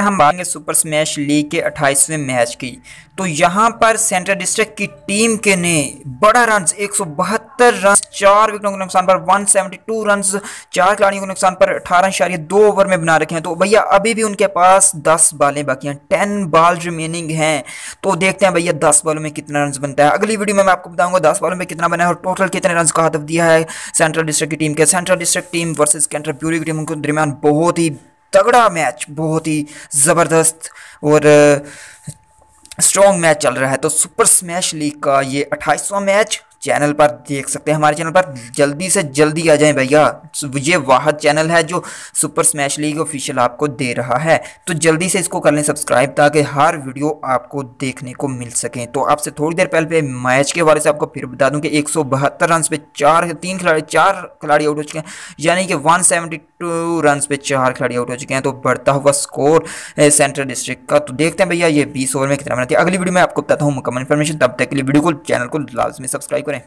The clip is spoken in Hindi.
हम बात सुपर स्मैश लीग के 28वें मैच की तो यहाँ पर सेंट्रल डिस्ट्रिक्ट की टीम के ने बड़ा रन एक सौ बहत्तर रन चार विकेटों के नुकसान पर 172 रन चार खिलाड़ियों के नुकसान पर अठारह शारी दो ओवर में बना रखे हैं तो भैया अभी भी उनके पास दस बालें बाकी हैं टेन बॉल रिमेनिंग हैं तो देखते हैं भैया दस बॉलों में कितना रन बनता है अगली वीडियो में मैं आपको बताऊंगा दस बॉलों में कितना बना है और टोटल कितने रन का हदफ दिया है सेंट्रल डिस्ट्रिक्ट की टीम के सेंट्रल डिस्ट्रिक्ट टीम वर्सेज कैंट्रल ब्यूरी की टीम के दरमियान बहुत ही तगड़ा मैच बहुत ही ज़बरदस्त और स्ट्रॉन्ग मैच चल रहा है तो सुपर स्मैश लीग का ये अट्ठाईसवां मैच चैनल पर देख सकते हैं हमारे चैनल पर जल्दी से जल्दी आ जाएं भैया ये वाहद चैनल है जो सुपर स्मैश लीग ऑफिशियल आपको दे रहा है तो जल्दी से इसको कर लें सब्सक्राइब ताकि हर वीडियो आपको देखने को मिल सकें तो आपसे थोड़ी देर पहले पे मैच के बारे से आपको फिर बता दूं कि एक रन पे चार तीन खिलाड़ी चार खिलाड़ी आउट हो चुके हैं यानी कि वन रन पे चार खिलाड़ी आउट हो चुके हैं तो बढ़ता हुआ स्कोर सेंट्रल डिस्ट्रिक्ट का तो देखते हैं भैया ये बीस ओवर में कितना बनाती है अगली वीडियो में आपको बताता हूँ मुकम्मल इन्फॉर्मेशन तब तक के लिए वीडियो को चैनल को लाजमी सब्सक्राइब करें